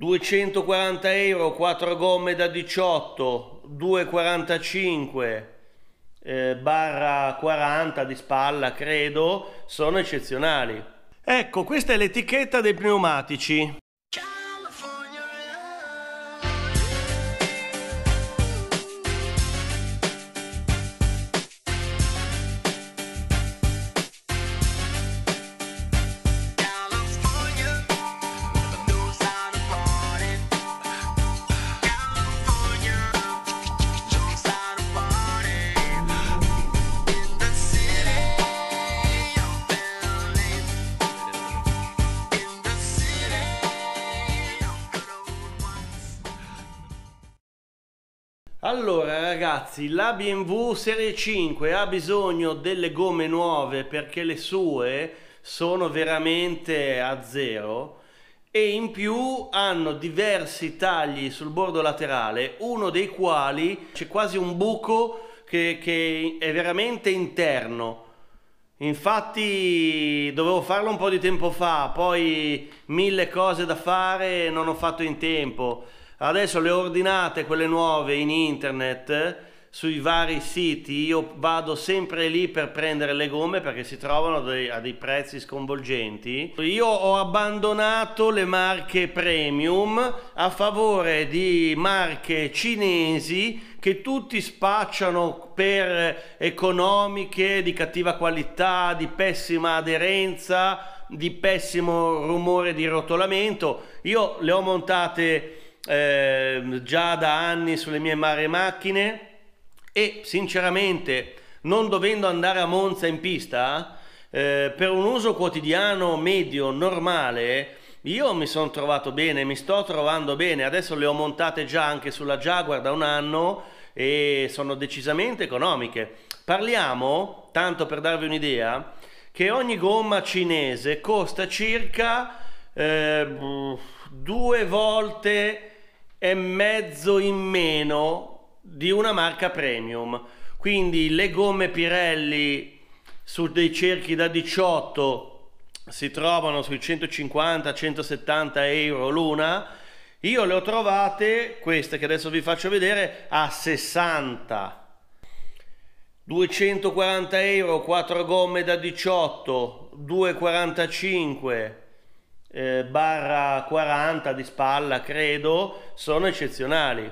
240 euro, 4 gomme da 18, 2,45 eh, barra 40 di spalla, credo, sono eccezionali. Ecco, questa è l'etichetta dei pneumatici. Allora ragazzi, la BMW Serie 5 ha bisogno delle gomme nuove perché le sue sono veramente a zero e in più hanno diversi tagli sul bordo laterale, uno dei quali c'è quasi un buco che, che è veramente interno. Infatti dovevo farlo un po' di tempo fa, poi mille cose da fare non ho fatto in tempo. Adesso le ordinate, quelle nuove in internet, sui vari siti, io vado sempre lì per prendere le gomme perché si trovano dei, a dei prezzi sconvolgenti. Io ho abbandonato le marche premium a favore di marche cinesi che tutti spacciano per economiche di cattiva qualità, di pessima aderenza, di pessimo rumore di rotolamento. Io le ho montate eh, già da anni sulle mie mare macchine e sinceramente non dovendo andare a Monza in pista, eh, per un uso quotidiano medio normale io mi sono trovato bene, mi sto trovando bene, adesso le ho montate già anche sulla Jaguar da un anno e sono decisamente economiche. Parliamo, tanto per darvi un'idea, che ogni gomma cinese costa circa eh, due volte e mezzo in meno di una marca premium. Quindi le gomme Pirelli su dei cerchi da 18 si trovano sui 150-170 euro l'una. Io le ho trovate, queste che adesso vi faccio vedere, a 60. 240 euro, 4 gomme da 18, 2,45 eh, barra 40 di spalla, credo, sono eccezionali.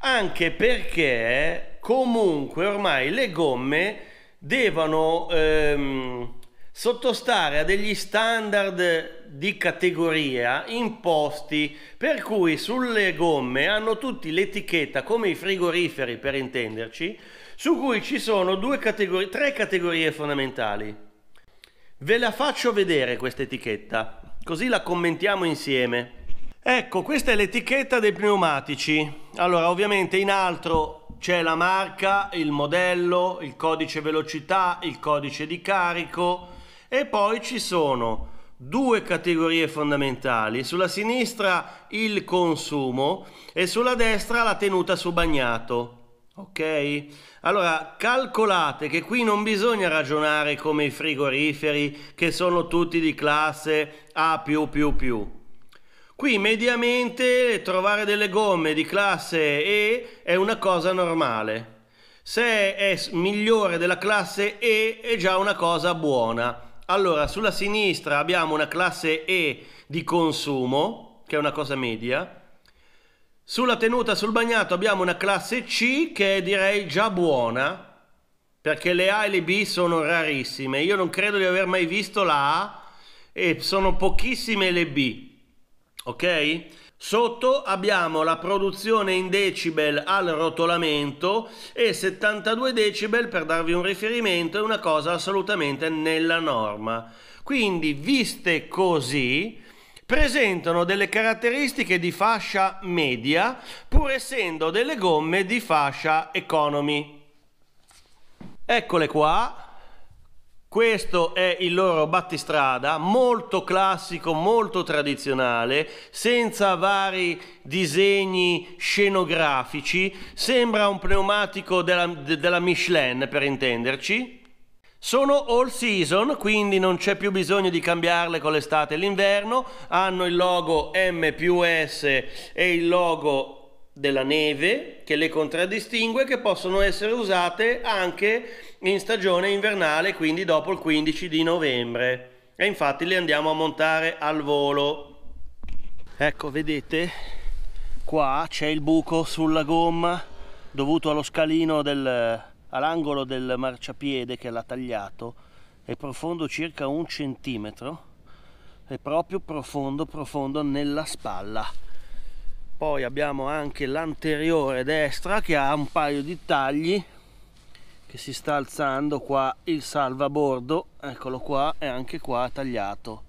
Anche perché comunque ormai le gomme devono ehm, sottostare a degli standard di categoria imposti, per cui sulle gomme hanno tutti l'etichetta, come i frigoriferi per intenderci, su cui ci sono categorie, tre categorie fondamentali Ve la faccio vedere questa etichetta, così la commentiamo insieme. Ecco, questa è l'etichetta dei pneumatici. Allora, ovviamente in altro c'è la marca, il modello, il codice velocità, il codice di carico e poi ci sono due categorie fondamentali. Sulla sinistra il consumo e sulla destra la tenuta su bagnato. Ok? Allora calcolate che qui non bisogna ragionare come i frigoriferi che sono tutti di classe A. Qui mediamente trovare delle gomme di classe E è una cosa normale. Se è migliore della classe E è già una cosa buona. Allora sulla sinistra abbiamo una classe E di consumo, che è una cosa media sulla tenuta sul bagnato abbiamo una classe C che è direi già buona perché le A e le B sono rarissime. Io non credo di aver mai visto la A e sono pochissime le B. Ok? Sotto abbiamo la produzione in decibel al rotolamento e 72 decibel per darvi un riferimento è una cosa assolutamente nella norma. Quindi viste così presentano delle caratteristiche di fascia media pur essendo delle gomme di fascia economy. Eccole qua. Questo è il loro battistrada, molto classico, molto tradizionale, senza vari disegni scenografici, sembra un pneumatico della, della Michelin per intenderci. Sono all season, quindi non c'è più bisogno di cambiarle con l'estate e l'inverno. Hanno il logo M più S e il logo della neve che le contraddistingue che possono essere usate anche in stagione invernale, quindi dopo il 15 di novembre. E infatti le andiamo a montare al volo. Ecco, vedete? Qua c'è il buco sulla gomma dovuto allo scalino del all'angolo del marciapiede che l'ha tagliato è profondo circa un centimetro è proprio profondo profondo nella spalla poi abbiamo anche l'anteriore destra che ha un paio di tagli che si sta alzando qua il salvabordo eccolo qua e anche qua tagliato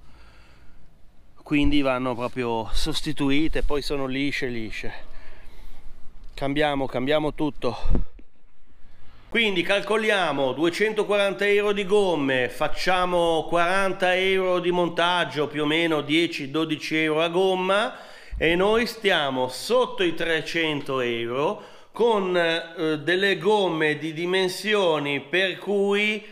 quindi vanno proprio sostituite poi sono lisce lisce cambiamo cambiamo tutto quindi calcoliamo 240 euro di gomme, facciamo 40 euro di montaggio, più o meno 10-12 euro a gomma e noi stiamo sotto i 300 euro con eh, delle gomme di dimensioni per cui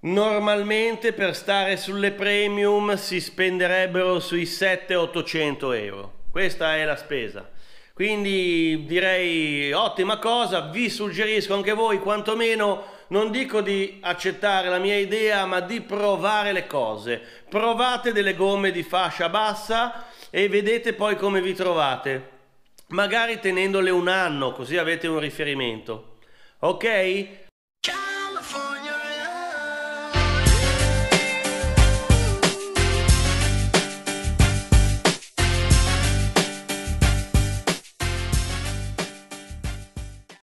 normalmente per stare sulle premium si spenderebbero sui 7-800 euro. Questa è la spesa. Quindi direi ottima cosa, vi suggerisco anche voi quantomeno non dico di accettare la mia idea, ma di provare le cose. Provate delle gomme di fascia bassa e vedete poi come vi trovate, magari tenendole un anno, così avete un riferimento. Ok?